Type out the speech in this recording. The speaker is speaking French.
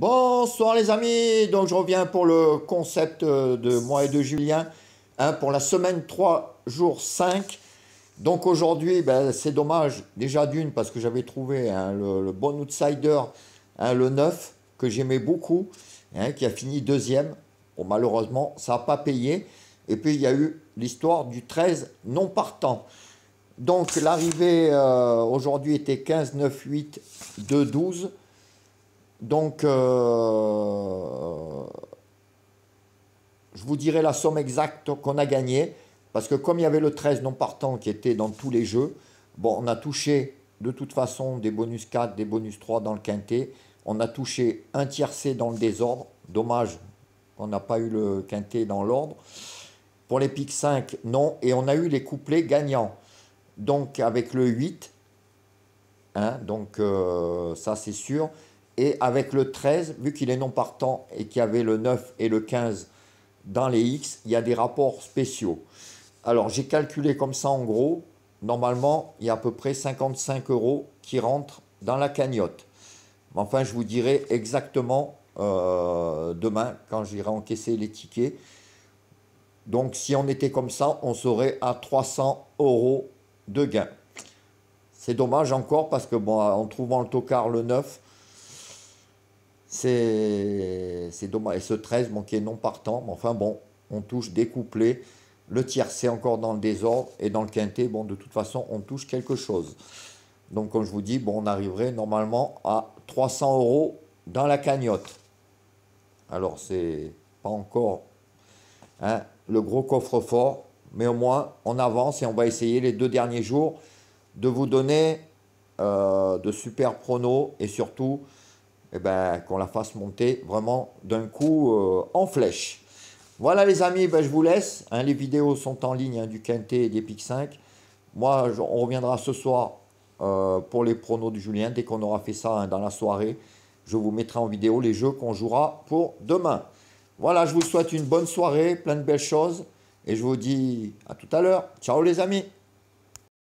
Bonsoir les amis, donc je reviens pour le concept euh, de moi et de Julien hein, pour la semaine 3 jour 5. Donc aujourd'hui, ben, c'est dommage déjà d'une parce que j'avais trouvé hein, le, bon outsider, hein, le 9, que j'aimais beaucoup, qui a fini deuxième. Bon, malheureusement, ça n'a pas payé. Et puis il y a eu l'histoire du 13 non partant. Donc l'arrivée euh, aujourd'hui était 15, 9, 8, 2, 12. Donc, euh, je vous dirai la somme exacte qu'on a gagnée, parce que comme il y avait le 13 non partant qui était dans tous les jeux, bon, on a touché de toute façon des bonus 4, des bonus 3 dans le quintet, on a touché un tiercé dans le désordre, dommage qu'on n'a pas eu le quintet dans l'ordre. Pour les pics 5, non, et on a eu les couplets gagnants. Donc avec le 8, hein, donc euh, ça c'est sûr. Et avec le 13, vu qu'il est non partant et qu'il y avait le 9 et le 15 dans les X, il y a des rapports spéciaux. Alors j'ai calculé comme ça en gros, normalement il y a à peu près 55 euros qui rentrent dans la cagnotte. Mais Enfin je vous dirai exactement euh, demain quand j'irai encaisser les tickets. Donc si on était comme ça, on serait à 300 euros de gain. C'est dommage encore parce que bon, en trouvant le tocard le 9, c'est dommage. Et ce 13, qui est non partant, mais enfin bon, on touche découplé. Le Le c'est encore dans le désordre et dans le quintet, bon, de toute façon, on touche quelque chose. Donc, comme je vous dis, bon, on arriverait normalement à 300 euros dans la cagnotte. Alors, c'est pas encore hein, le gros coffre-fort, mais au moins, on avance et on va essayer les deux derniers jours de vous donner euh, de super pronos et surtout eh ben, qu'on la fasse monter vraiment d'un coup euh, en flèche. Voilà les amis, ben, je vous laisse. Hein. les vidéos sont en ligne hein, du Quintet et des PIC 5. Moi, on reviendra ce soir euh, pour les pronos du Julien. Dès qu'on aura fait ça hein, dans la soirée, je vous mettrai en vidéo les jeux qu'on jouera pour demain. Voilà, je vous souhaite une bonne soirée, plein de belles choses. Et je vous dis à tout à l'heure. Ciao les amis